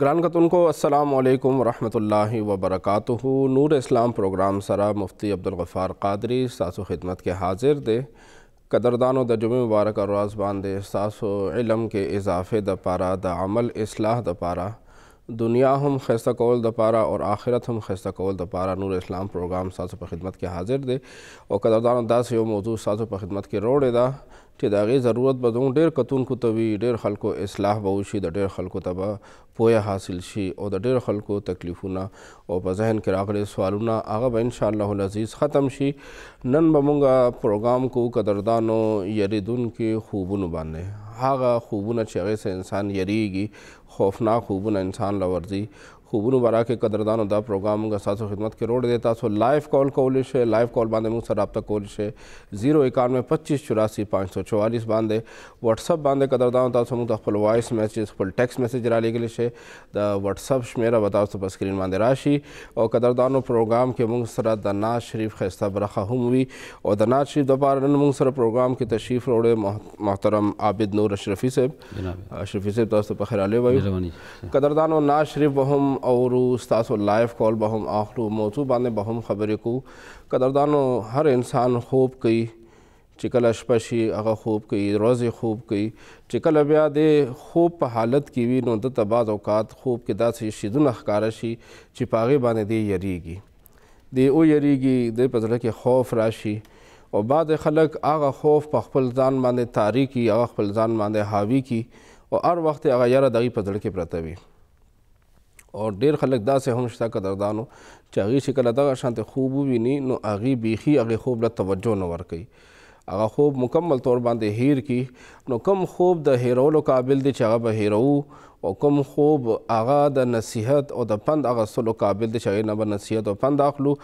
گران کتن کو السلام علیکم ورحمۃ اللہ وبرکاتہ نور اسلام پروگرام سرا مفتی عبدالغفار قادری ساسو خدمت کے حاضر دے قدردان و د جمعه مبارک راز باندې ساسو علم کې اضافه د پاره د عمل اصلاح د پاره دنیا هم خسته کول د پاره او آخرت هم خسته کول د پاره نور اسلام پروگرام ساسو په خدمت کې حاضر دے او قدردان داس یو موضوع ساسو په خدمت کې روړې ده چې د هغې ضرورت به زموږ ډېر کتونکو ته وي ډېر خلکو اصلاح به وشي د ډېر خلکو ته به پوهه حاصل شي او د ډېر خلکو تکلیفونه او په ذهن کې راغلي سوالونه هغه به انشاءالله العزیز ختم شي نن به موږ پروګرام کو قدردانو یریدونکو خوبونو باندې هغه خوبونه چې هغې سه انسان یریږي خوفناک خوبونه انسان له ورځي خوبونو باره کې قدردانو دا پروګرام موږ ستاسو خدمت کې روړ دی تاسو لایف کال کولی شئ لایف کال باندې موږ سره رابطه کولی شئ زیرو اکانوے پچیس چوراسی پانچ سو چوالیس باندې وټسپ باندې قدردانو تاسو موږ ته خپل وایس میسج خپل ټیکس میسج را لېږلی شئ د وټسپ شمیره به تاسو په سکرین باندې راشي او قدردانو پروګرام کې موږ سره د ناز شریف ښایسته برخه هم وي او د ناز شریف دپاره نن موږ سره پروګرام کې تشریف روړی محترم عابد نور اشرفي صاحب اشرفي صاحب تاسو ته په خیر راغلی وایو قدردانو ناز شریف به هم هم اورو ستاسو لایف کال به هم اخلو موضوع باندې به هم خبرې کوو قدردانو هر انسان خوب کوي چې کله شپه شي هغه خوب کوي ورځې خوب کوي چې کله بیا د خوب په حالت کې وي نو دته بعض اوقات خوب کې داسې شیدونه ښکاره شي چې په هغې باندې دی یریږي دی او یریږي دی په زړه کې خوف راشي او بعد خلک هغه خوف په خپل ځان باندې تاریکی هغه خپل ځان باندې حاوی کی او هر وخت هغه یاره دغه په ځړ کې پرته وي او ډیر خلک داسې هم شته قدردانو چې هغې چې کله دغه شانتې خوب وویني نو هغې بیخي هغې خوب له توجه نه ورکوي هغه خوب مکمل طور باندې هیر کی نو کم خوب د هیرولو قابل دی چې هغه به هیرو او کوم خوب هغه د نصیحت او د پند اغستلو قابل دی چې هغې نه به نصیحت او پند اخلو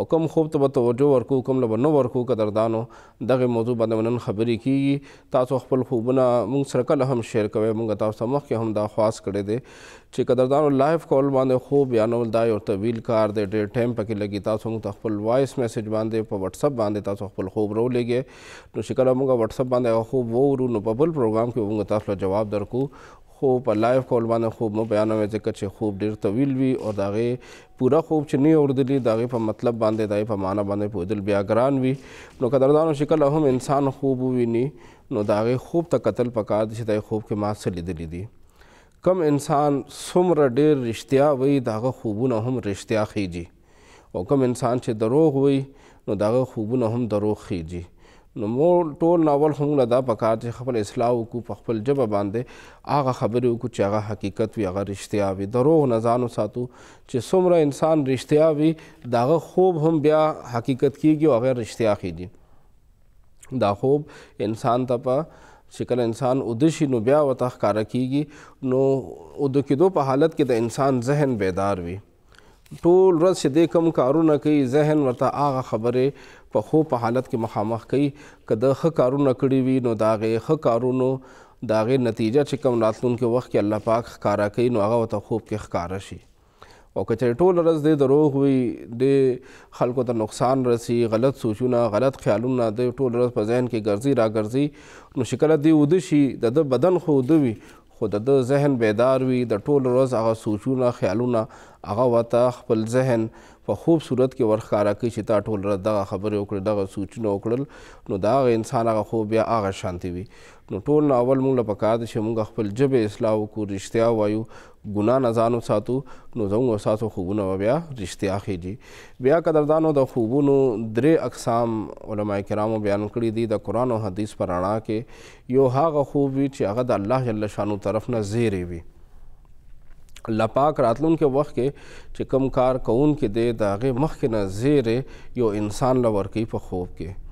او کوم خوب ته به توجه ورکو کوم له به نه ورکو قدردانو دغې موضوع باندې به نن خبرې کیږي تاسو خپل خوبونه موږ سره کله هم شیر کوئ موږ تاسو ته مخکې هم دا خواست کړی دی چې قدردانو لایف کال باندې خوب بیانول دا یو طویل کار دی ډېر ټایم پکې لګي تاسو موږ ته خپل وایس میسج باندې په واتس اپ باندې تاسو خپل خوب رو لګي نو چې کله موږ واتس اپ باندې خوب وورو نو په بل پروګرام کې موږ تاسو ته جواب درکو خو په لایو کول باندې خوب مو بیانوي ځکه چې خوب ډیر طویل وي او د هغې پوره خوب چې نه اوردلی د هغې په مطلب باندې د هغې په معنا باندې پوهېدل بیا ګران وي نو قدردانو شکل هم انسان خوب وویني نو د هغې خوب ته کتل پکار دي چې د خوب کې ما څه لیدلی دي کم انسان څومره ډیر رښتیا وایي د هغه خوبونه هم رښتیا خیږي او کم انسان چې دروغ وایي نو د هغه خوبونه هم دروغ خیږي نو مور ټول ناول خو موږ دا پکار چې خپل اصلاح وکړو په خپل ژبه باندې هغه خبرې وکړو چې هغه حقیقت وي هغه رښتیا وي دروغ نه ځان وساتو چې څومره انسان رښتیا وي د هغه خوب هم بیا حقیقت کیږي او هغه رښتیا کیږي دا خوب انسان ته په چې کله انسان اوده شي نو بیا ورته ښکاره کیږي نو اوده کېدو په حالت کې د انسان ذهن بیدار وي ټول ورځ چې دې کوم کارونه کوي ذهن ورته هغه خبرې په خو په حالت کې مخامخ کوي که د ښه کارونه کړي وي نو د هغې ښه کارونو د هغې نتیجه چې کوم راتلونکي وخت کې الله پاک ښکاره کوي نو هغه ورته خوب کې ښکاره شي او که چېرې ټول ورځ دی دروغ وي د خلکو ته نقصان رسی غلط سوچونه غلط خیالونه د ټول ورځ په ذهن کې ګرځي راګرځي نو شکله دی اوده شي د ده بدن خو اوده وي خو د ده ذهن بیدار وي د ټول ورځ هغه سوچونه خیالونه هغه ورته خپل ذهن په خوب صورت کې ورښکاره کوي چې تا ټول رات دغه خبرې وکړې دغه سوچونه وکړل نو د هغه انسان هغه خوب بیا هغه شانتي وي نو ټول نه اول موږ له پکار ده چې موږ خپل ژبې اصلاح وکړو رښتیا ووایو ګناه نه ځان وساتو نو زموږ ستاسو خوبونه به بیا رښتیا خیږي بیا قدردانو د خوبونو درې اقسام علما کرامو بیان کړي دي د قرآن او حدیث په رڼا کې یو هغه خوب وي چې هغه د الله جل شانو طرف نه زیرې وي الله پاک راتلونکو وخت کې چې کم کار کوون کې دی د هغې مخکې نه زیرې یو انسان له ورکوي په خوب کې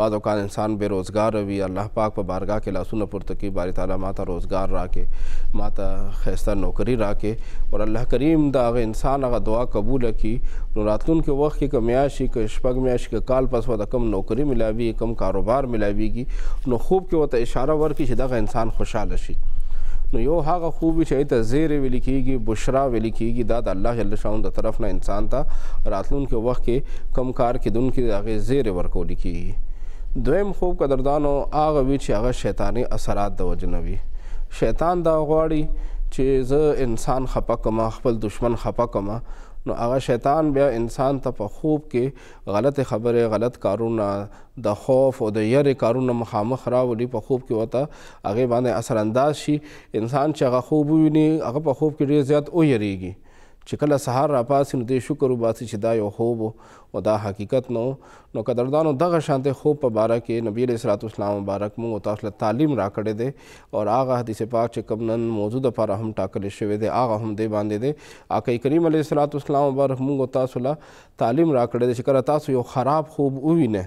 بعض اوقات انسان بې روزګاره وي الله پاک په پا بارګاه کې لاسونه پورته کوي باری تعالی ماته روزګار راکې ماته ښایسته نوکري راکې اور الله کریم د هغه انسان هغه دعا قبول کړي نو راتلونکو وخت کې که میاشي که شپږ میاشي که کال پس ورته کم نوکري ملاوي کم کاروبار ملاویږي نو خوب کې ورته اشاره ورکړي چې دغه انسان خوشحاله شي نو یو هغه خوبي چې ته زیر ویل کیږي بشرا ویل کیږي دا د الله جل شانو د طرف نه انسان ته راتلونکو وخت کې کم کار کې دن کې هغه زیر ورکول کیږي دویم خوب قدردانو هغه وی چې هغه شیطانی اثرات د وجنوي شیطان دا غواړي چې زه انسان خپه کما خپل دشمن خپه کما نو هغه شیطان بیا انسان ته په خوب کې غلط خبره غلط کارونه د خوف او د یری کارونه مخامخ راولي په خوب کې وته هغه باندې اثر انداز شي انسان چې هغه خوب ویني هغه په خوب کې ډیر زیات او یریږي چې کله سهار راپاسې نو دې شکر وباسي چې دا یو خوب او دا حقیقت نو نو قدردانو دغه شانته خوب په باره کې نبی علیه صلات اسلام مبارک مونږ تاسو له تعلیم راکړی دی او هغه حدیث پاک چې کوم نن موضوع دپاره هم ټاکلی شوی دی هغه هم دې باندې دی آقای کریم علیه صلات اسلام مبارک مونږ تاسو له تعلیم راکړی دی چې کله تاسو یو خراب خوب ووینئ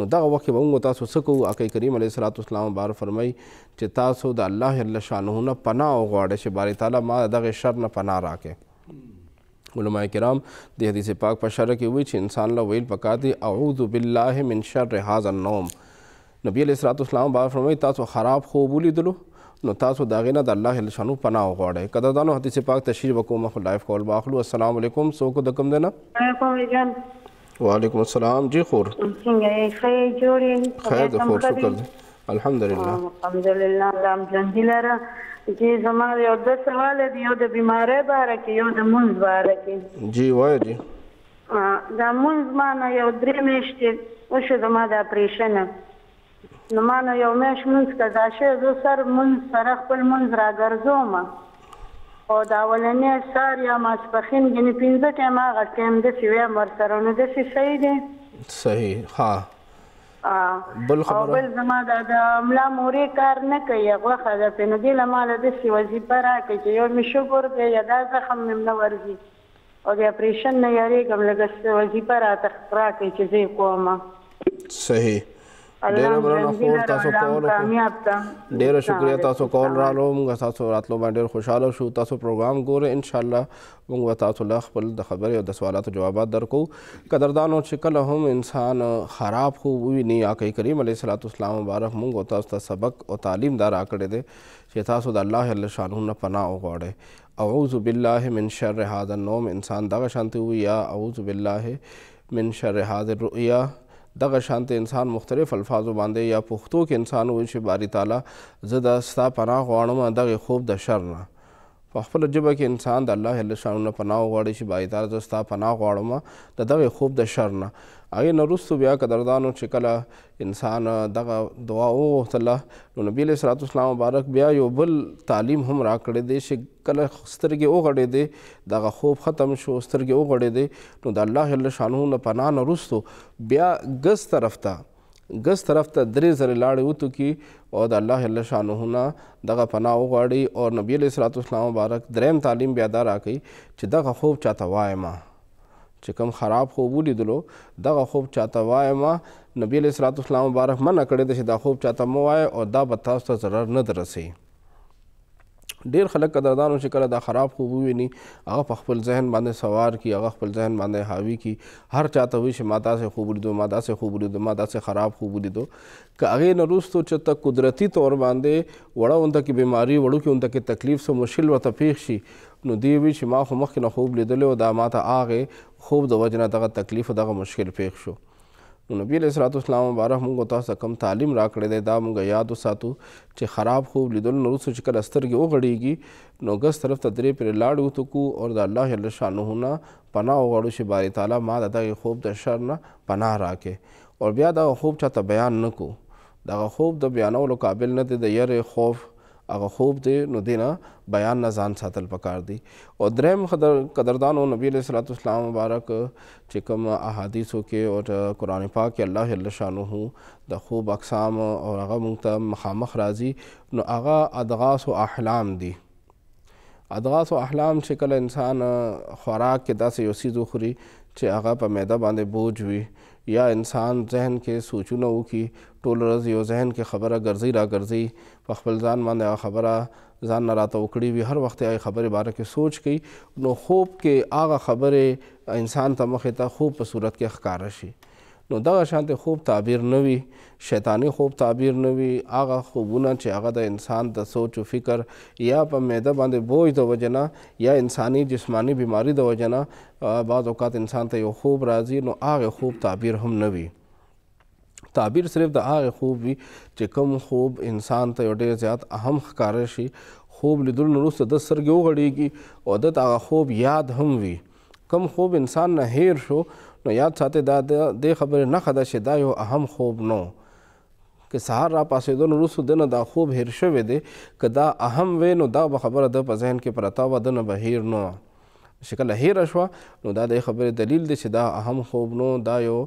نو دغه وخت به موږ تاسو څه کوو آقای کریم علیه صلات اسلام بار فرمایي چې تاسو د الله جل شانه نه پناه وغواړئ چې باری تعالی ما دغه شر نه پناه راکړي علماء کرام د حدیث پاک په شرح کې وی چې انسان له ویل پکار دی اعوذ بالله من شر هذا النوم نبی علیہ الصلوۃ والسلام با فرمایي تاسو خراب خوب ولیدلو نو تاسو داغه نه د الله شانو پناه وغواړئ کدا دانو حدیث پاک تشریح وکوم خو لایف کول باخلو السلام علیکم سو کو دکم دینا وعلیکم السلام جی خور خیر خیر خور شکر الحمدلله الحمدلله الله ام جن دلاره جی زما یو د سوال دی یو د بیماری باره کې یو د مونږ باره کې جی وای دی دا مونږ مانه یو درې میاشتې وشو زما د اپریشن نو مانه یو میاشت مونږ کدا شه زه سر مونږ سره خپل مونږ راګرځوم او دا ولنې سار یا ماسپخین ګنې پینځه ټیمه غټم د سیوې مر سره نو د شي صحیح دی صحیح ها بل خبره او بل زما د املا مورې کار نه کوي غوخه ده په دې لمال د سی وظیفه راکړي چې یو می شکر دی یا دا زخم مم نه ورځي او د اپریشن نه یاري کوم لکه وظیفه را تخرا کوي چې زه کوم صحیح ډیره مننه خور تاسو کول ډیره شکریا تاسو کول رالو موږ تاسو راتلو باندې خوشاله شو تاسو پروګرام ګوره ان شاء الله موږ تاسو له خپل د خبرې او د سوالاتو جوابات درکو قدردانو چې کله هم انسان خراب خو ویني آقای کریم علیه الصلاۃ والسلام مبارک موږ تاسو ته سبق او تعلیم دار راکړی دی چې تاسو د الله جل شانه نه پناه وغواړئ اعوذ بالله من شر هذا النوم انسان دغه شانتي وي یا اعوذ بالله من شر هذه الرؤیا دغه شانت انسان مختلف الفاظو باندې یا پښتو کې انسان وایي چې باری تعالی زه دا ستا پناه غواړم دغه خوب د شر نه په خپله ژبه کې انسان د الله جل شانو نه پناه وغواړي چې باری تعالی زه ستا پناه غواړم د دغه خوب د شر نه هغې نه وروستو بیا که دردانو چې کله انسان دغه دعا وغوښتله نو نبي علیه صلات اسلام مبارک بیا یو بل تعلیم هم راکړی دی چې کله سترګې وغړې دی دغه خوب ختم شو سترګې وغړې دی نو د الله جل شانو نه پناه نه وروستو بیا ګز طرف ته ګس طرف ته درې زره لاړې وتوکي او د الله جل شانه نه دغه پناه وغواړي او نبي علیه صلات اسلام مبارک دریم تعلیم بیا دا راکوي چې دغه خوب چاته وایمه چې کوم خراب خوب ولیدلو دغه خوب چاته وایما نبی علیه السلام مبارک منع کړی دی چې دا خوب چاته مو وایه او دا به تاسو ته ضرر نه دررسوي ډیر خلک قدردانو چې کله دا خراب خوب وویني هغه په خپل ذهن باندې سوار کی هغه خپل ذهن باندې حاوی کی هر چاته وی چې ماتا سه خوب لیدو ماتا سه خوب لیدو ماتا سه خراب خوب لیدو که هغه نروستو چې ته قدرتی طور باندې وړه اونته کې بیماری وړو کې اونته کې تکلیف سو مشکل وته پیښ شي نو دی وی چې ما خو مخکې نه خوب لیدل او دا ماته هغه خوب د وجنه دغه تکلیف او دغه مشکل پیښ شو نو نبی علیہ الصلوۃ والسلام مبارک موږ تاسو کم تعلیم راکړی دی دا موږ یاد وساتو چې خراب خوب لیدل نو رسو چې کله سترګې وغړېږي نو ګس طرف ته درې پرې لاړ وتکو او د الله جل شانه نه پناه وغواړو چې باری تعالی ما د دغې خوب د شر نه پناه راکړي او بیا دغه خوب چاته بیان نه کو دغه خوب د بیانولو قابل نه دی د یرې خوف هغه خوب دی نو دینا بیان نه ځان ساتل پکار دی او دریم قدر قدردانو نبی علیہ الصلوۃ والسلام مبارک چې کوم احادیثو کې او قران پاک کې الله جل شانه د خوب اقسام او هغه موږ ته مخامخ راځي نو هغه ادغاس او احلام دی ادغاس او احلام چې کله انسان خوراک کې داسې یو سیز خوري چې هغه په معده باندې بوج وي یا انسان ذهن کې سوچونه وکړي ټول ورځ یو ذهن کې خبره ګرځي را ګرځي په خپل ځان باندې خبره ځان نه راته وکړي وي هر وخت هغې خبرې باره کې سوچ کوي نو خوب کې هغه خبرې انسان ته مخې ته خوب په صورت کې ښکاره شي نو دغه شانت خوب تعبیر نه وي شیطانی خوب تعبیر نه وي هغه خوبونه چې هغه د انسان د سوچ او فکر یا په معده باندې بوج د وجه نه یا انساني جسمانی بیماری د وجه نه بعض اوقات انسان ته یو خوب راځي نو هغه خوب تعبیر هم نه وي تعبیر صرف د هغه خوب وي چې کوم خوب انسان ته یو ډېر زیات اهم ښکاره شي خوب لیدل وروسته د سرګې وغړېږي او د هغه خوب یاد هم وي کم خوب انسان نه هیر شو نو یاد ساتي دا د خبره نه خدا شه دا یو اهم خوب نو که سهار را پاسېدون وروسته دنه دا خوب هیر شوی دی که دا اهم وی نو دا به خبره د په ذهن کې پرتا وه دنه به هیر نه چې کله هیره شوه نو دا د خبرې دلیل دی چې دا اهم خوب نو دا یو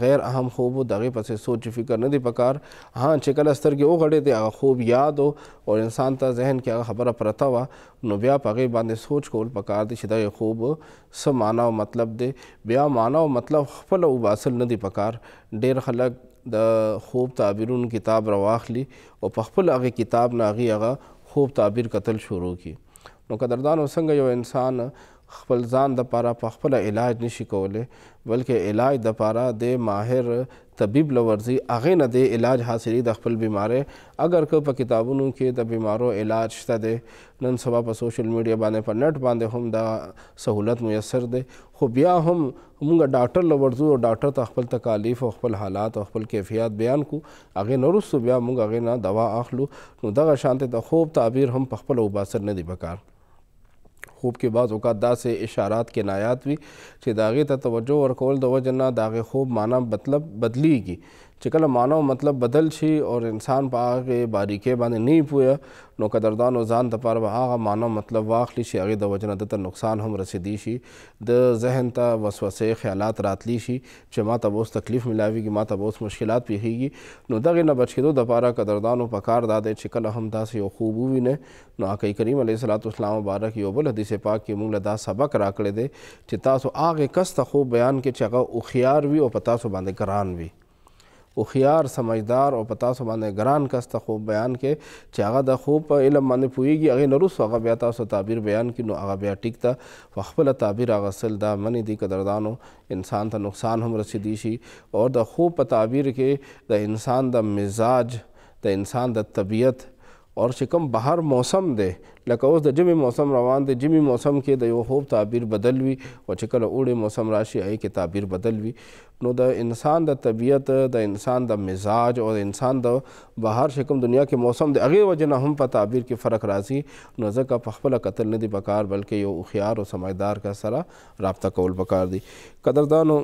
غیر اهم خوب د هغې پسې سوچ فکر نه دی پکار ها چې کله سترګې وغړې دی هغه خوب یاد و او انسان ته ذهن کې هغه خبره پرته وه نو بیا په هغې باندې سوچ کول پکار دی چې دا یو خوب څه معنا او مطلب دی بیا معنا او مطلب خپله وباسل نه دی پکار ډېر خلک د خوب تعبیرون کتاب رواخلی او په خپل هغې کتاب نه هغې هغه خوب تعبیر کتل شروع کی نو قدردانو څنګه یو انسان خپل ځان د پاره په خپل علاج نشي کوله بلکې علاج د پاره د ماهر طبيب لورځي اغه نه د علاج حاصلې د خپل بیمارې اگر که په کتابونو کې د بیمارو علاج شته دی نن سبا په سوشل میډیا باندې په نت باندې هم دا سہولت میسر دی خو بیا هم موږ ډاکټر لورځو او ډاکټر ته خپل تکالیف او خپل حالات او خپل کیفیت بیان کو اغه نورستو بیا موږ اغه نه دوا اخلو نو دغه شانته د خوب تعبیر هم په خپل وباسر نه دی پکار خوب کې بعض اوقات داسې اشارات کنایات وي چې د هغې ته توجه ورکول د وجه نه د هغې خوب معنا مطلب بدلیږي چې کله معنا او مطلب بدل شي او انسان په هغې باریکۍ باندې نه پوهه نو قدردان او ځان دپاره به هغه معنا مطلب واخلي چې هغې د وجه نه ده ته نقصان هم رسېدی شي د ذهن ته وسوسې خیالات راتلی شي چې ما ته به اوس تکلیف ملاویږي ما ته به اوس مشکلات پیښیږي نو دغې نه بچ کېدو دپاره قدردانو پکار دا دی چې کله هم داسې یو خوب ووینه نو آقای کریم علیه صلات اسلام مبارک یو بل حدیث حدیث پاک کې موږ له دا سبق راکړی دی چې تاسو هغه کس ته خو بیان کې چې هغه هوښیار وي او په تاسو باندې ګران وي هوښیار سمجدار او پتا سو باندې ګران کس ته خوب بیان کې چې هغه د خوب په علم باندې پوهیږي هغې نه وروسته هغه بیا تاسو تعبیر بیان کړي نو هغه بیا ټیک ته په خپله تعبیر هغه سل دا منې دي قدردانو انسان ته نقصان هم رسېدی شي او د خوب په تعبیر کې د انسان د مزاج د انسان د طبیعت او چې کوم بهر موسم دی لکه اوس د جمی موسم روان دی جمی موسم کې د یو خوب تعبیر بدل وي او چې کله اوړی موسم راشي هغې کې تعبیر بدل وي نو د انسان د طبیعت د انسان د مزاج او د انسان د بهر چې کوم دنیا کې موسم دی هغې وجه نه هم په تعبیر کې فرق راځي نو ځکه په خپله قتل نه دي پکار بلکې یو هوښیار او سمجدار کا سره رابطه کول پکار دي قدردانو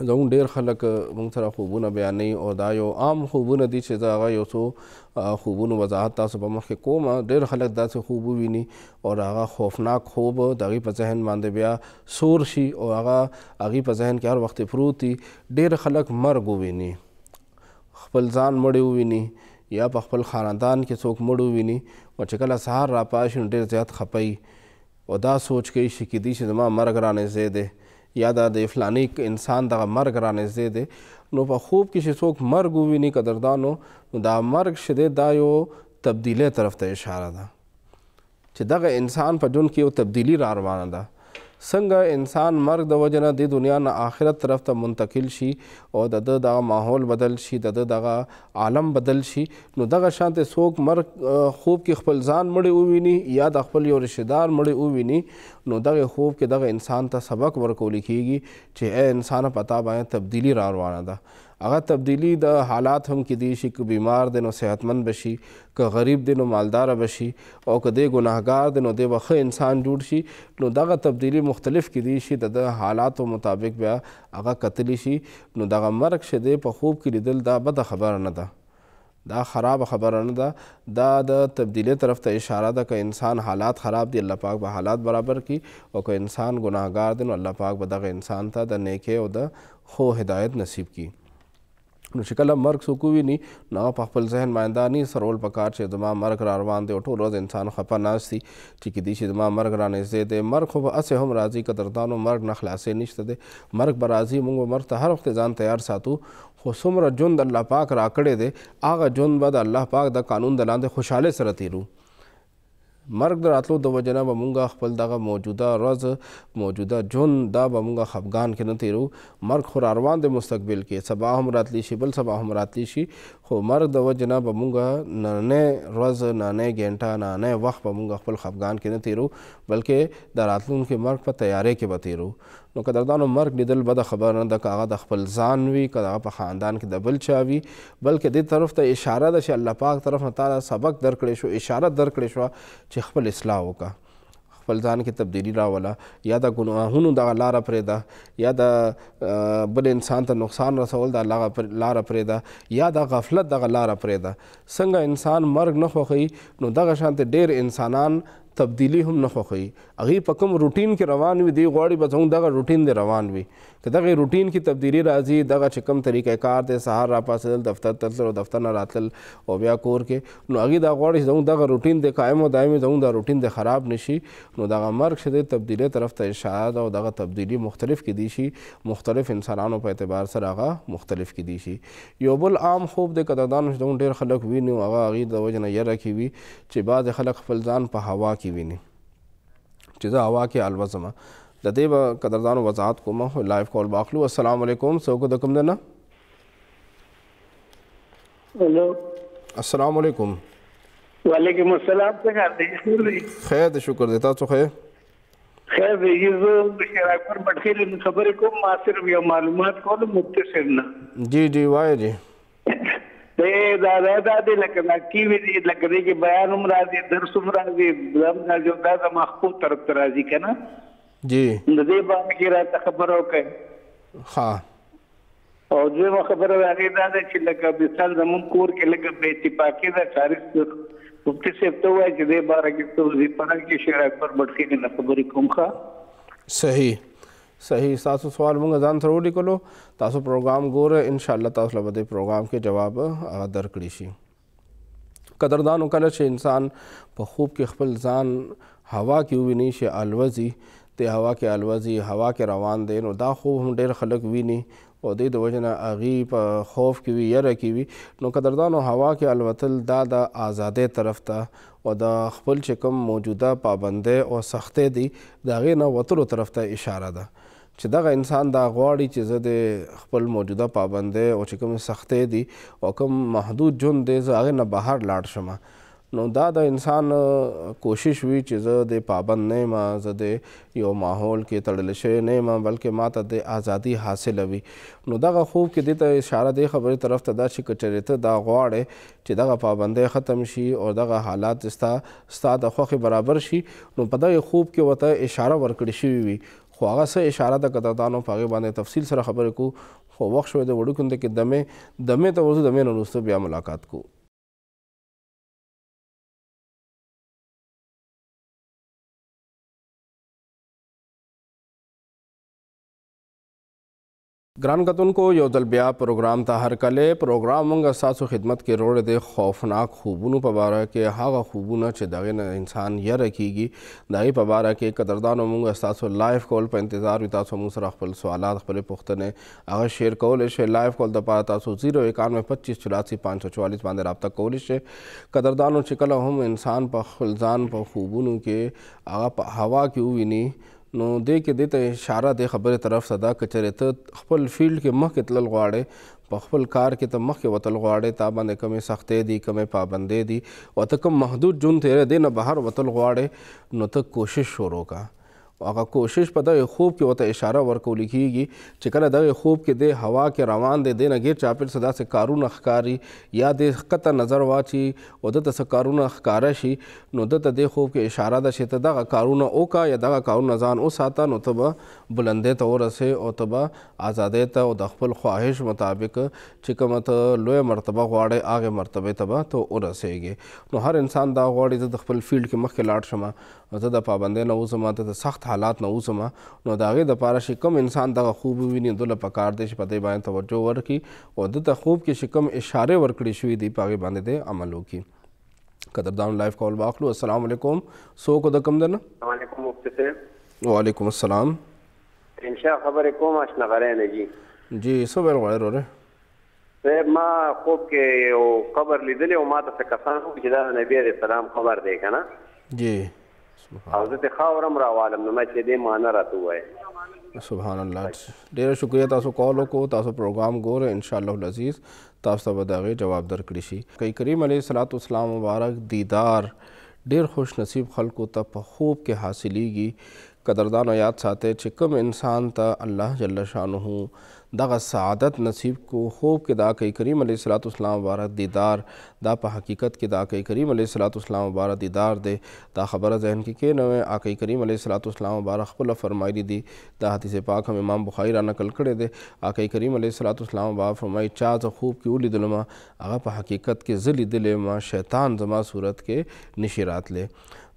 زمون ډیر خلک مونږ سره خوبونه بیانې او دا یو عام خوبونه دي چې دا هغه یو څو خوبونو وضاحت تاسو په مخ کې کوم ډیر خلک داسې خوب ویني او هغه خوفناک خوب د هغې په ذهن باندې بیا سور شي او هغه هغې په ذهن کې هر وخت پروت دي ډیر خلک مرګ وویني خپل ځان مړی وویني یا په خپل خاندان کې څوک مړ وویني او چې کله سهار راپاشي نو ډیر زیات خپي او دا سوچ کوي چې کیدی چې زما مرګ را نږدې دی یا دا د فلانې انسان دغه مرګ را نږدې دی نو په خوب کې چې څوک مرګ وویني قدردانو نو دا مرګ چې دی دا یو تبدیلۍ طرف ته اشاره ده چې دغه انسان په ژوند کې یو تبدیلي را روانه ده څنګه انسان مرګ د وجنه د دنیا نه آخرت طرف ته منتقل شي او د د دغه ماحول بدل شي د د دغه عالم بدل شي نو دغه شانته څوک مرګ خوب کې خپل ځان مړی وویني یا د خپل یو رشتہدار مړی وویني نو دغه خوب کې دغه انسان ته سبق ورکول کیږي چې اے انسان پتا باندې تبدیلی را روانه ده هغه تبدیلی د حالات هم کې دی شي که بیمار دی نو صحتمند بشي که غریب دی نو مالدار بشي او که دی ګناهګار دی نو دی به ښه انسان جوړ شي نو دغه تبدیلی مختلف کې دی شي د د حالاتو مطابق بیا هغه کتلی شي نو دغه مرګ چې دی په خوب کې لیدل دا بده خبره نه ده دا خراب خبره نه ده دا د تبدیلی طرف ته اشاره ده که انسان حالات خراب دي الله پاک به حالات برابر کی او که انسان ګناهګار دی نو الله پاک به دغه انسان ته د نیکۍ او د خو هدایت نصیب کی نو چې کله مرګ څوک وویني نو په خپل ذهن باندې دا نه سرول پکار چې زما مرګ را روان دی او ټول ورځ انسان خفه ناست دی چې کیدی شي زما مرګ را نږدې دی مرګ خو به هسې هم راځي قدردانو مرګ نه خلاصې نشته دی مرګ به راځي موږ به مرګ ته هر وخت ځان تیار ساتو خو څومره ژوند الله پاک راکړی دی هغه ژوند به د الله پاک د قانون د لاندې خوشحالۍ سره تیرو مرګ د راتلو د وجنه به مونږ خپل دغه موجوده ورځ موجوده جون دا به مونږ خفګان کې نه تیرو مرګ خو روان د مستقبل کې سبا هم راتلی شي بل سبا هم راتلی شي خو مرګ د وجنه به مونږ نننې ورځ نننې ګنټه نننې وخت به مونږ خپل خفګان کې نه تیرو بلکې د راتلونکي مرګ په تیارې کې به تیرو نو که دردانو مرګ لیدل بده خبره نه ده که هغه د خپل ځان وي که د هغه په خاندان کې د بل چا وي بلکې دې طرف ته اشاره ده چې الله پاک طرف نه تعالی سبق درکړی شو اشاره درکړې شوه چې خپل اصلاح وکړه خپل ځان کې تبدیلی راوله یا د ګناهونو دغه لاره پرېږده یا د بل انسان ته نقصان رسول د الله لاره پرېږده یا د غفلت دغه لاره پرېږده څنګه انسان مرګ نه خوښوي نو دغه شانتې ډېر انسانان تبدیلی هم نه خوښوي هغې په کوم روټین کې روان وي دی غواړي بس هم دغه روټین دی روان وي که دغه روټین کې تبدیلی راځي دغه چې کوم طریقه کار دی سهار راپاڅېدل دفتر ته تلل او دفتر نه راتلل او بیا کور کې نو هغې دا غواړي چې زموږ دغه روټین دی قایم او دایمي زموږ دا روټین دی خراب نه شي نو دغه مرګ چې دی تبدیلی طرف ته اشاره ده او دغه تبدیلی مختلف کې دی شي مختلف انسانانو په اعتبار سره هغه مختلف کې دی شي یو بل عام خوب دی که دا دانش ډېر خلک ویني او هغه هغې د وجې نه یره کې وي چې بعضې خلک خپل ځان په هوا کې کې ویني چې زه هوا کې الوزم د دې به قدردانو وضاحت کوم لایف کال باخلو السلام علیکم څوک د کوم دنه هلو السلام علیکم وعلیکم السلام څنګه دې خیر دې شکر دې تاسو خیر خیر دې زه د شراکور مټخیل خبرې کوم ما صرف یو معلومات کولم مختصر نه جی جی وای جی ته دا دا د لکنکی وی د لکدې کې بیان هم راځي درس هم راځي درم راځي دا د مخکو تر تر راځي کنه جی د دې باندې کې را خبر وکړ ها او دې ما خبره راغی دا چې لکه مثال زمون کور کې لکه به اتفاقی دا تاریخ مفتی صاحب ته وایي چې دې بارے کې څه ځی پران کې شیر اکبر بټکی نه خبرې کوم ښا صحیح صحیح تاسو سوال مونږ ځان سره ولیکلو تاسو پروګرام ګوره ان شاء الله تاسو له دې پروګرام کې جواب هغه درکړی شي قدردانو کله چې انسان په خوب کې خپل ځان هوا کې ویني شي الوزي ته هوا کې الوزي هوا کې روان دی نو دا خوب هم ډېر خلک ویني او د دې وجنه اغي په خوف کې وی یره کې وی نو قدردانو هوا کې الوتل دا د آزادې طرف ته او د خپل چې کوم موجوده پابنده او سختې دي دا غي نه وتلو طرف ته اشاره ده چې دغه انسان دا غواړي چې زه د خپل موجوده پابندۍ او چې کومې سختۍ دي او کوم محدود ژوند دی زه هغې نه بهر لاړ شم نو دا د انسان کوشش وي چې زه د پابند نه یم زه د یو ماحول کې تړل شوی نه یم بلکې ما ته د ازادي حاصله وي نو دغه خوب کې دې ته اشاره دې خبرې طرف ته دا چې که چېرې ته دا غواړې چې دغه پابندۍ ختم شي او دغه حالات ستا ستا د خوښې برابر شي نو په دغه خوب کې ورته اشاره ورکړې شوې وي خو هغه څه اشاره ده که دا نو په هغې باندې تفصیل سره خبرې کوو خو وخت شوی د وړوکو د کې دمې دمې ته ورځو دمې نه وروسته بیا ملاقات کوو ګران کتونکو یو ځل بیا پروګرام ته هر کله پروګرام موږ ساسو خدمت کې روړ د خوفناک خوبونو په اړه کې هغه خوبونه چې دغه نه انسان یې رکیږي دای په اړه کې قدردانو موږ ساسو لایف کول په انتظار وي تاسو موږ سره خپل سوالات خپل پوښتنې هغه شیر کول شي لایف کول د پاره تاسو 09125844544 باندې رابطه کول شي قدردانو چې کله هم انسان په خپل ځان په خوبونو کې هغه په هوا کې ویني نو دې کې دې ته اشاره دې خبره طرف صدا کچره ته خپل فیلډ کې مخکې تلل غواړي په خپل کار کې ته مخکې وتل غواړي تا باندې کمې سختې دي کمې پابندې دي او ته کم محدود جون تیرې دې نه بهر وتل غواړي نو ته کوشش شروع کا هغه کوشش په دغه خوب کې وته اشاره ورکول کیږي چې کله دغه خوب کې د هوا کې روان دي دنه غیر چاپل صدا سه کارونه ښکاری یا د قطه نظر واچي او د تس کارونه ښکارا شي نو د ته د خوب کې اشاره ده چې ته دغه کارونه اوکا یا دغه کارونه ځان او ساته نو تبه بلنده ته ورسه او تبه آزادې ته او د خپل خواهش مطابق چې کومه ته لوی مرتبه غواړي هغه مرتبه ته ته ورسېږي نو هر انسان دا غواړي د خپل فیلډ کې مخکې لاړ شمه زه د پابندۍ نه اوسم ته سخت سخت حالات نه اوسم نو د هغې دپاره چې کوم انسان دغه خوب وویني دله پکار دی چې په دې باندې توجه ورکړي او د ته خوب کې چې کوم اشارې ورکړې شوي دي په هغې باندې دی عمل وکړي قدردان لایف کال واخلو السلام علیکم څوک د کوم دنه وعلیکم مفتی وعلیکم السلام انشاء خبر کوم آشنا غرین جی جی څه ویل غواړې وروره صاحب ما خوب کې یو قبر لیدلې او ما ته څه کسان چې دا نبی عليه السلام قبر دی کنه جی او زه ته خاورم راوالم نو مې چې دې مان راته وای سبحان الله ډیر شکریا تاسو کال کو تاسو پروګرام ګور ان شاء الله العزيز تاسو به دغه جواب درکړی شي کای کریم علیه الصلاۃ والسلام مبارک دیدار ډیر خوش نصیب خلکو ته په خوب کې حاصلېږي قدردان یاد ساتي چې کوم انسان ته الله جل شانه دغه سعادت نصیب کو خوب کې د آقای کریم علیه صلات اسلام مبارک دیدار دا په حقیقت کې د آقای کریم علیه صلات اسلام مبارک دیدار دی دا خبره ذهن کې کې نو آقای کریم علیه صلات اسلام مبارک خپل فرمایلی دی دا حدیث پاک هم امام بخاری را نقل کړی دی آقای کریم علیه صلات اسلام مبارک فرمایي چا زه خوب کې ولیدل ما هغه په حقیقت کې زه لیدلی ما شیطان زما صورت کې نشي راتلی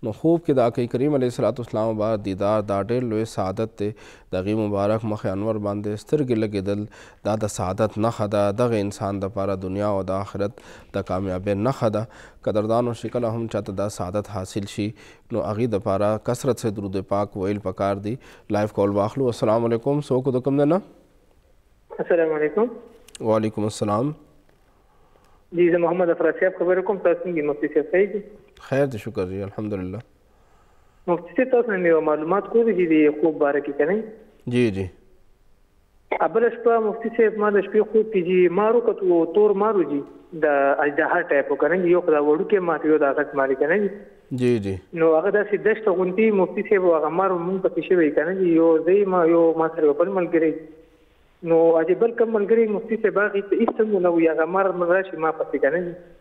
نو خوب کې د آقای کریم علیه صلاتو اسلام مبارک دیدار دا ډېر لوی سعادت دی د هغې مبارک مخ انور باندې سترګې لګېدل دا د سعادت نښه ده دغه انسان دپاره دنیا او د آخرت د کامیابۍ نښه ده قدردانو شکله هم چاته دا سعادت حاصل شي نو هغې دپاره کثرت سے درود پاک ویل پکار دی لایف کال واخلو السلام علیکم څوک د کوم دی نه السلام علیکم وعلیکم السلام جی زه محمد افراسی صاحب خبرې کوم تاسو څنګه مفتي صاحب صحیح خیر دی شکر جی الحمدلله مفتی صاحب تاسو نه یو معلومات کوی چې د خوب باره کې کنه جی جی ابل شپه مفتی صاحب ما د شپې خوب کیږي مارو کتو تور مارو جی د اجدها ټایپ کنه یو خدای وړو کې ماتي یو داسک ماري کنه جی جی نو هغه داسې دشت غونتی مفتی صاحب هغه مارو مونږ پکې شوی کنه یو زی ما یو ما سره په ملګری نو اجي بل کوم ملګری مفتی صاحب هغه هیڅ څه نه وی هغه مار مرشي ما پکې کنه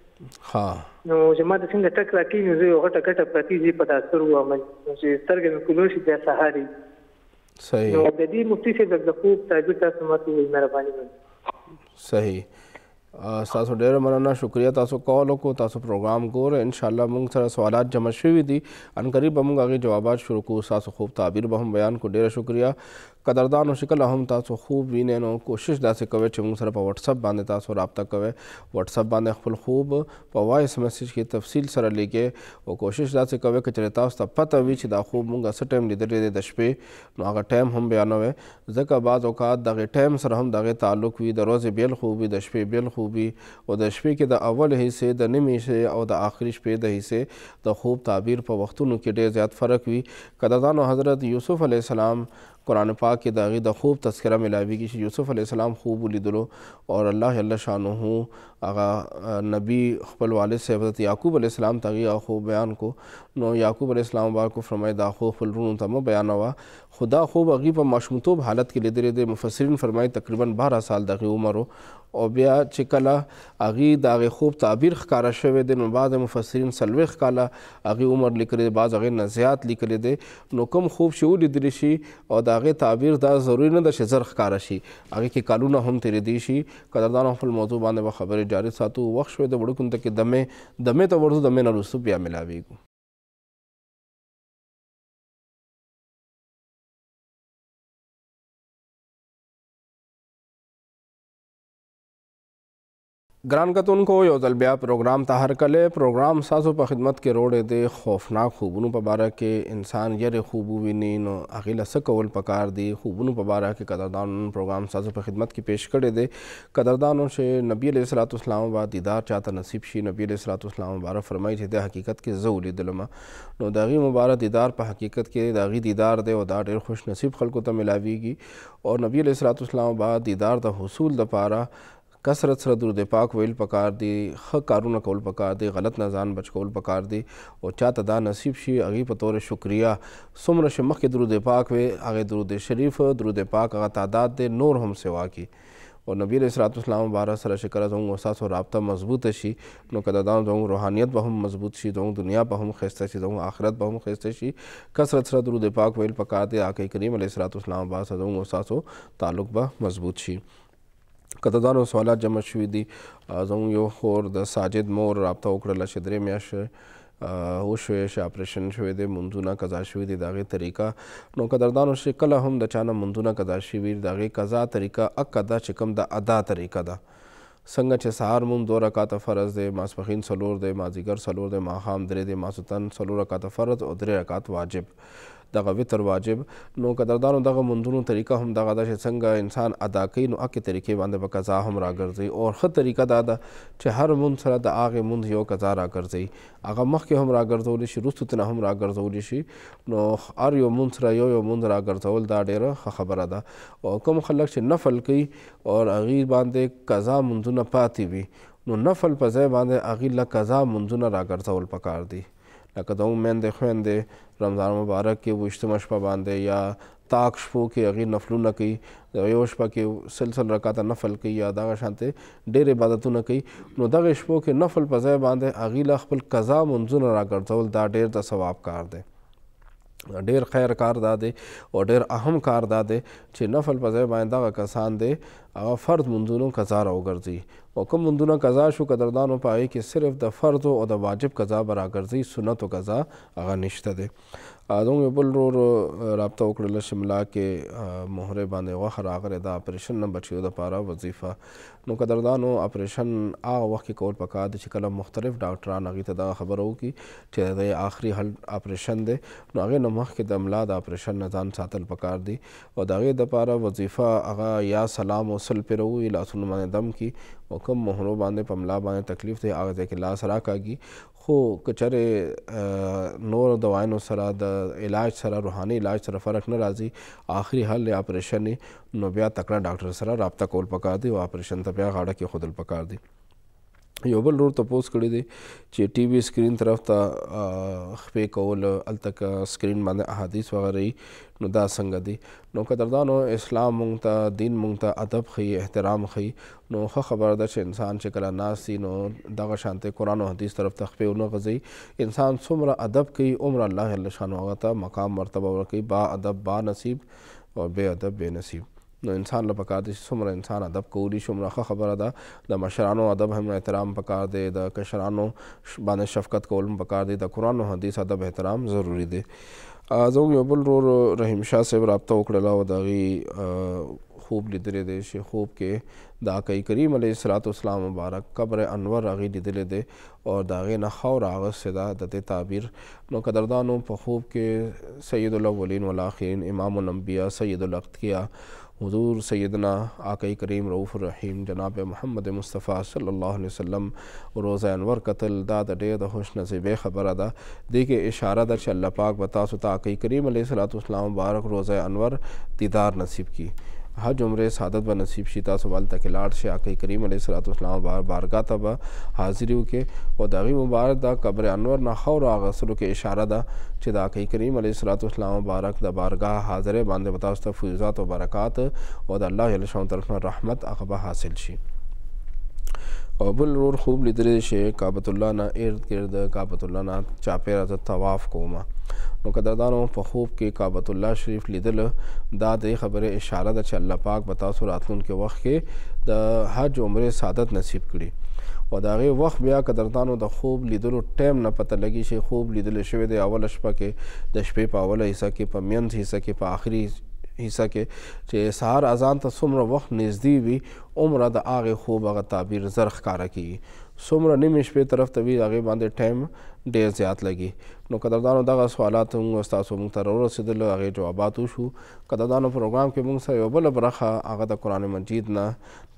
ها نو جماعت څنګه ټک راکې نو زه یو غټه کټه پرتی زی په تاثر و عمل چې سترګې مې کولو شي د سهاري صحیح نو د دې مفتي څخه د خوب تعجب تاسو ماته وي مهرباني صحیح تاسو ډیر مننه شکریا تاسو کال کو تاسو پروګرام ګور ان شاء الله موږ سره سوالات جمع شوی دي ان قریب موږ هغه جوابات شروع کو تاسو خوب تعبیر به هم بیان کو ډیر شکریا قدردان او شکل هم تاسو خوب وینئ نو کوشش داسې کوئ چې موږ سره په واتس اپ باندې تاسو رابطه کوئ واتس اپ باندې خپل خوب په وایس میسج کې تفصیل سره لیکئ او کوشش داسې کوئ چې چېرې تاسو ته پته وي چې دا خوب موږ څه ټایم لیدلی دی د شپې نو هغه ټایم هم بیانوئ ځکه بعض اوقات دغه ټایم سره هم دغه تعلق وي د ورځې بیل خوب وي د شپې بیل خوب وي او د شپې کې د اول حصے د نیمې حصے او د آخري شپې د حصے د خوب تعبیر په وختونو کې ډېر زیات فرق وي قدردانو حضرت یوسف علیه السلام قرآن پاک کے داغی دا خوب تذکرہ ملا بھی کہ یوسف علیہ السلام خوب علی دلو اور اللہ شانو ہوں آغا نبی خپل والد سے حضرت یعقوب علیہ السلام تغی خوب بیان کو نو یعقوب علیہ السلام بار کو فرمائے فرمایا دہب تا مو بیان ہوا خدا خوب اغیب و مشمتوب حالت کے لیدرے دے مفسرین فرمائے تقریباً بارہ سال داغی عمر ہو او بیا چې کله اغي د هغه خوب تعبیر ښکارا شوی دی نو بعض مفسرین سلويخ کاله اغي عمر لیکلي دی بعض هغه نزيات لیکلي دی نو کوم خوب شو لیدل شي او د هغه تعبیر دا ضروری نه ده چې زر ښکارا شي هغه کې کالونه هم تیر دي شي قدردان خپل موضوع باندې به خبرې جاری ساتو وخت شوی د وړکون ته کې دمه دمه ته ورته دمه نه رسوب بیا ملاويږي گرانکتن کو یو بیا پروگرام تاہر کلے پروگرام سازو پا خدمت کے روڑے دے خوفناک خوبونو پا بارا کے انسان یر خوبو و نین و سکول پکار دی خوبونو پا بارا کے قدردان پروگرام سازو پا خدمت کی پیش کرے دے قدردانوں سے نبی علیہ السلام السلام آباد دیدار چاہتا نصیب شی نبی علیہ السلام اسلام بارا فرمائی دے حقیقت کے زولی دلما نو داغی مبارک دیدار پا حقیقت کے داغی دیدار دے و دا دیر خوش نصیب تا ملاوی گی اور نبی علیہ السلام و آباد دیدار دا حصول دا پارا کثرت سره درود پاک ویل پکار دی ښه کارونه کول پکار دی غلط نه ځان بچ کول پکار دی او چاته دا نصیب شي هغې په طور شکریا څومره چې مخکې درود پاک وی هغې درود شریف درود پاک هغه تعداد دی نور هم سوا کی او نبی علیہ الصلوۃ والسلام بار سره شکر زموږ استاد سره رابطه مضبوط شي نو کدا دا زموږ روحانیت به هم مضبوط شي زموږ دنیا به هم خسته شي زموږ آخرت به هم خسته شي کثرت سره درود پاک ویل پکار دی آقا کریم علیہ الصلوۃ والسلام بار سره زموږ استاد تعلق به مضبوط شي قدردانو سوالات جمع شوي دي زموږ یو خور د ساجد مور رابطه وکړله چې درې میاشتې وشوې چې اپریشن شوی دی منځونه قضا شوي دي د هغې طریقه نو قدردانو چې کله هم د چا نه منځونه قضا شوي د هغې قضا طریقه اکه ده چې کوم د ادا طریقه ده څنګه چې سهار مونږ دوه رکعاته فرض دی ماسپښین څلور دی مازدیګر څلور دی ماښام درې دی ماسوتن څلور رکعاته فرض او درې رکعات واجب دغه وتر واجب نو قدردانو دغه منځونو طریقه هم دغه ده چې څنګه انسان ادا کوي نو هغې طریقې باندې به قضا هم راګرځي او ښه طریقه دا ده چې هر مونځ سره د هغې مونځ یو قضا راګرځي هغه مخکې هم راګرځولی شي وروستو تنه هم راګرځولی شي نو هر یو مونځ سره یو یو مونځ راګرځول دا ډېره ښه خبره ده او کوم خلک چې نفل کوي او هغې باندې قضا مونځونه پاتې وي نو نفل په ځای باندې هغې له قضا مونځونه راګرځول پکار دي لکه د میندې خویندې رمضان مبارک کې ویشتمه شپه باندې یا تاک شپو کې هغې نفلونه کوي د یو شپه کې سل سل رکاته نفل کوي یا دغه شانتې ډېر عبادتونه کوي نو دغه شپو کې نفل په ځای باندې هغې له خپل قضا منځونه راګرځول دا ډېر د ثواب کار دی ډیر خیر کار دا دی او ډیر اهم کار دا دی چې نفل په ځای باندې دغه کسان دی هغه فرض منځونو قضا راوګرځي او کوم منځونه قضا شو قدردانو په هغې کې صرف د فرض او د واجب قضا به راګرځي سنتو قضا هغه نشته دی دوی یو بل ورور رابطه وکړله شمله کې مهره باندې غوښه راغلې ده اپریشن نه بچیو دپاره وظیفه نو قدردانو اپریشن هغه وخت کې کول پکار دي چې کله مختلف ډاکټران هغې ته دغه خبره وکړي چې د دې آخري حل اپریشن دی نو هغې نه مخکې د ملا د اپریشن نه ځان ساتل پکار دي او د هغې دپاره وظیفه هغه یا سلام او سل پرې ووایي لاسونه باندې دم کړي او کوم مهرو باندې په ملا باندې تکلیف دی هغه ځای کې لاس راکاږي خو کچره نور دواینو سره د علاج سره روحاني علاج سره فرق نه راځي آخري حل اپریشن نو بیا تکړه ډاکټر سره رابطه کول پکار دی او اپریشن ته بیا غاړه کې خودل پکار دی یو بل ورور تپوس کړی دی چې ټي وي سکرین طرف ته خپې کول التک سکرین باندې احادیث وغیرہ نو دا څنګه دی نو قدردانو اسلام مونږ ته دین مونږ ته ادب خي احترام خي نو خو خبر ده چې انسان چې کله ناسي نو دغه شانته قران او حدیث طرف ته خپې ونه غزي انسان څومره ادب کوي عمر الله جل شانو هغه ته مقام مرتبه ورکړي با ادب با نصیب او بے ادب بے نصیب نو انسان له پکار دی چې څومره انسان ادب کولی شي څومره ښه خبره ده د مشرانو ادب هم احترام پکار دی د کشرانو باندې شفقت کول هم پکار دی د قرآن او حدیث ادب احترام ضروری دی زموږ یو بل ورور رحیم شاه صاحب رابطه وکړله او د هغې خوب لیدلی دی چې خوب کې د آقای کریم علیه صلات اسلام مبارک قبر انور هغې لیدلی دی او د هغې نه خاوره اغوستې ده د دې تعبیر نو قدردانو په خوب کې سید الاولین والآخرین امام الانبیا سید القتقیه حضور سیدنا آقای کریم روف الرحیم جناب محمد مصطفیٰ صلی اللہ علیہ وسلم روزہ انور قتل داد حش بے خبر ادا دیکھے اشارہ اشارہ چھ اللہ پاک بتا ستا آقای کریم علیہ السلام بارک روزہ انور دیدار نصیب کی حج عمره سعادت به نصیب شي تاسو والته کې لاړ شي آقای کریم علیه الصلات والسلام بار بارګاه ته به حاضر وکړي او د هغې مبارک دا قبر انور نه خاورو اغوستلو کې اشاره ده چې د آقای کریم علیه الصلات والسلام مبارک د بارګاه حاضرې باندې به تاسو ته فیضات او برکات او د الله جل شانو طرف نه رحمت هغه به حاصل شي او بل رور خوب لیدلی شي کعبۃ الله نه ارد گرد کعبۃ الله نه چاپېره ته طواف کومه نو قدردانو په خوب کې کعبۃ الله شریف لیدل دا د خبره اشاره ده چې الله پاک به تاسو راتلونکو وخت کې د حج عمره سعادت نصیب کړي او دا غي وخت بیا قدردانو د خوب لیدلو ټیم نه پته لګي چې خوب لیدل شوی دی اول شپه کې د شپې په اوله حصہ کې په مینځ حصہ کې په آخري حصہ کې چې سهار اذان ته څومره وخت نږدې وي عمره د هغه خوب هغه تعبیر زرخ کارا کوي څومره نیمې شپې طرف ته وي هغې باندې ټایم ډیر زیات لګي نو قدردانو دغه سوالات موږ ستاسو موږ ته راورسېدل هغې جوابات وشو قدردانو پروګرام کې موږ سره یو بله برخه هغه د قرآن مجید نه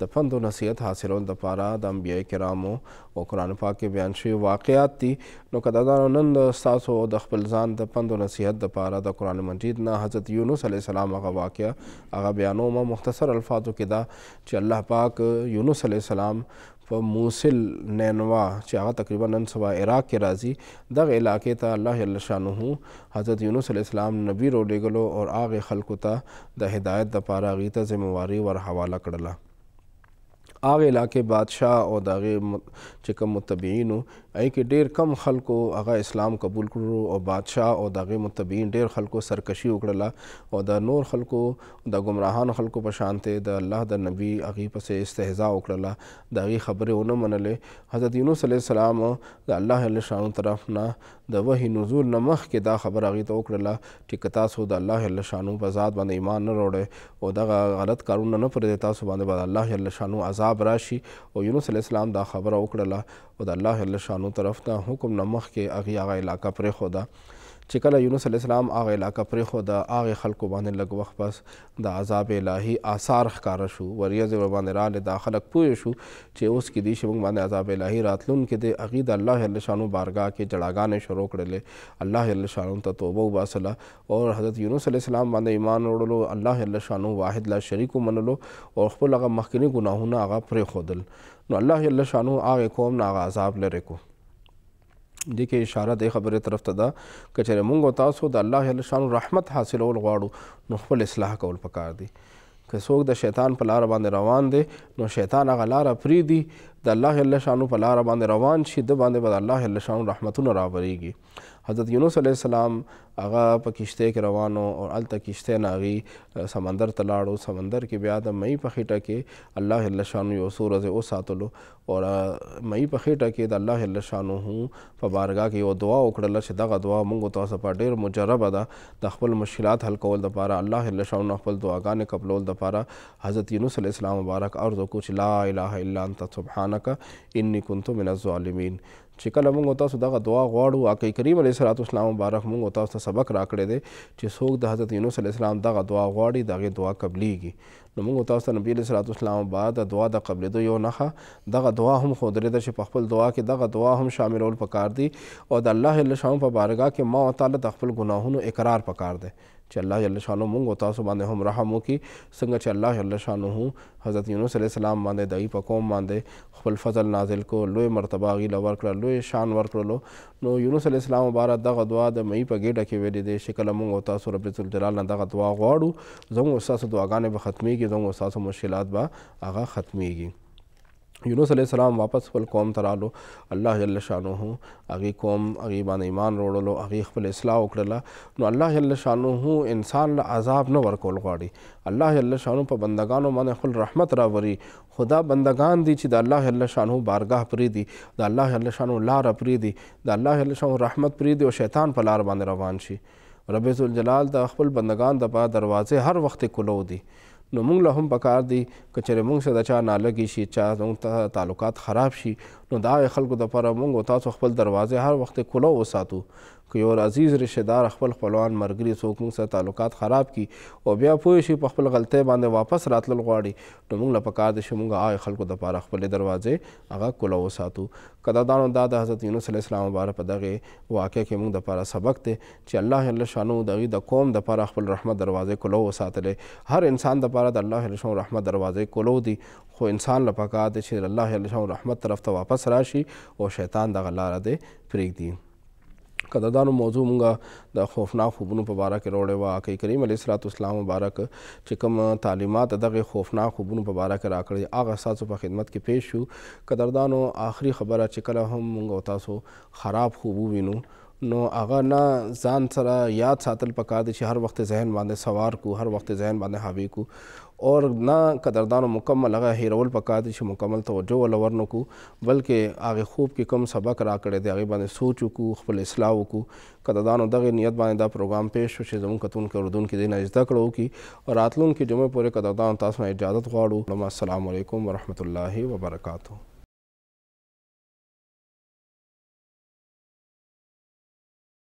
د پند و نصیحت حاصلولو دپاره د انبیا کرامو او قرآن پاک کې بیان شوي واقعات دي نو قدردانو نن ستاسو د خپل ځان د پند و نصیحت دپاره د قرآن مجید نه حضرت یونس علیه السلام هغه واقعه هغه بیانوم مختصر الفاظو کې دا چې الله پاک یونس علیه السلام په موصل نینوا چې هغه تقریبا نن سبا عراق کې راځي دغه علاقې ته الله جل شانه حضرت یونس علیه السلام نبی رولیږلو او هغه خلکو ته د هدایت دپاره هغې ته ذمواري ور حواله کړله هغه علاقې بادشاه او دغه چې کوم متبعین ای کې ډیر کم خلکو هغه اسلام قبول کړو او بادشاه او دغه متبعین ډیر خلکو سرکشي وکړله او د نور خلکو د گمراهان خلکو په شانته د الله د نبی هغه پسې استهزاء وکړله دغه خبره ونه منلې حضرت یونس علی السلام د الله له شانو طرف نه د وحی نزول نه مخکې دا خبره هغې ته وکړله چې که تاسو د الله جل شانو په ذات باندې ایمان نه راوړئ او دغه غلط کارونه نه پرېږدئ تاسو باندې به د الله جل شانو عذاب عذاب راشي او یونس علی السلام دا خبره وکړله او د الله جل شانو طرف نه حکم نه مخکې هغې هغه علاقه پرېښوده چې کله یونس علی السلام هغه علاقه پرې خو د هغه خلکو باندې لږ وخت پس د عذاب الهي آثار ښکارا شو وریځ ور باندې رااله دا خلک پوه شو چې اوس کې دی چې موږ باندې عذاب الهي راتلون کې د هغه د الله جل شانو بارګاه کې جړاګانې شروع کړلې الله جل شانو ته توبه وباسله او حضرت یونس علی السلام باندې ایمان وړلو الله جل شانو واحد لا شریک منلو او خپل هغه مخکنی ګناهونه هغه پرې خودل نو الله جل شانو هغه قوم نه عذاب لره کو دې کې اشاره د خبرې طرف ته ده که چېرې موږ تاسو د الله جل شانو رحمت حاصلول غواړو نو خپل اصلاح کول پکار دی که څوک د شیطان په لاره باندې روان دی نو شیطان هغه لاره پرېږدي د الله جل شانو په لاره باندې روان شي د باندې به د الله جل شانو رحمتونه راوریږي حضرت یونس علیه السلام هغه په کشته کې روانو او الته کشته ناغي سمندر ته لاړو سمندر کې بیا د مې په خېټه کې الله جل شانو یو سورز او ساتلو او مې په خېټه کې د الله جل شانو په بارګه کې یو دعا وکړل چې دغه دعا مونږ تاسو په ډېر مجرب ده د خپل مشکلات حل کول لپاره الله جل شانو خپل دعاګانې قبول لپاره حضرت یونس علیه السلام مبارک ارزو کو چې لا اله الا انت سبحانك سبحانك انی کنت من الظالمین چې کله موږ تاسو دغه دعا غواړو آقای کریم علیه الصلوات والسلام مبارک موږ تاسو ته سبق راکړی دی چې څوک د حضرت یونس علیه السلام دغه دعا غواړي دغه دعا قبلیږي نو موږ تاسو ته نبی علیه الصلوات والسلام بعد د دعا د قبلېدو یو نښه دغه دعا هم ښودلې ده چې په خپل دعا کې دغه دعا هم شاملول پکار دی او د الله جل شانو په بارګاه کې ما تعالی د خپل ګناهونو اقرار پکار دی چې الله جل شانو مونږ او تاسو باندې هم رحم وکړي څنګه چې الله جل شانو حضرت یونس علیه السلام باندې دای په قوم باندې خپل فضل نازل کو لوی مرتبه غي لور کړ لوی شان ور کړلو نو یونس علیه السلام مبارک دغه دعا د مې په ګډه کې ویلې دي شکل مونږ او تاسو رب عزت جلال نه دغه دعا غواړو زموږ استاد دعاګانې به ختميږي زموږ استاد مشکلات به هغه ختميږي یونس علیہ السلام واپس خپل قوم ته رالو الله جل شانه هغې قوم هغې باندې ایمان راوړلو هغې خپل اصلاح وکړله نو الله جل شانه انسان له عذاب نه ورکول غواړي الله جل شانه په بندگانو باندې خپل رحمت راوري خدا بندگان دي چې د الله جل شانه بارګاه پرې دي د الله جل شانه لار پرې دي د الله جل شانه رحمت پرې دي او شیطان په لار باندې روان شي رب ذوالجلال د خپل بندگان د په دروازې هر وخت کلو دي نو موږ له هم پکار دی کچره موږ سره چا نه لګي شي چا موږ ته تعلقات خراب شي نو دا خلکو د پر موږ او تاسو خپل دروازه هر وخت کولو وساتو که یو عزیز رشتہ دار خپل خپلوان مرګري څوک موږ سره تعلقات خراب کی او بیا پوه شي په خپل غلطۍ باندې واپس راتلل غواړي نو موږ له پکار دی چې موږ هغه خلکو دپاره خپلې دروازې هغه کله وساتو که دا دانو دا د حضرت یونس علیه السلام مبارک په دغه واقع کې موږ دپاره سبق دی چې الله جل شانو د هغې د قوم دپاره خپل رحمت دروازې کله وساتلې هر انسان دپاره د الله جل شانو رحمت دروازې کله دي خو انسان له پکار دی چې الله جل شانو رحمت طرف ته واپس راشي او شیطان دغه لاره دی پرېږدي که د دانو موضوع مونږ د خوفناک خوبونو په باره کې راوړې وه که کریم علیه صلات اسلام مبارک چې کوم تعلیمات دغه خوفناک خوبونو په باره کې راکړې هغه ستاسو په خدمت کې پیښ شو قدردانو آخري خبره چې کله هم مونږ تاسو خراب خوب ووینو نو هغه نه ځان سره یاد ساتل پکار دي چې هر وخت ذهن باندې سوار کو هر وخت ذهن باندې حاوی کو اور نه قدردانو مکمل هغه هیرول پکار دي چې مکمل توجه ولا ورنکو بلکې هغه خوب کې کم سبق را کړی دی هغه باندې سوچ وکړو خپل اصلاح وکړو قدردانو دغه نیت باندې دا پروګرام پېښ شو چې زموږ کتون کې اردون کې دینه اجازه کړو کی او راتلون کې جمعه پورې قدردانو تاسو نه اجازه غواړو السلام علیکم ورحمت الله وبرکاتہ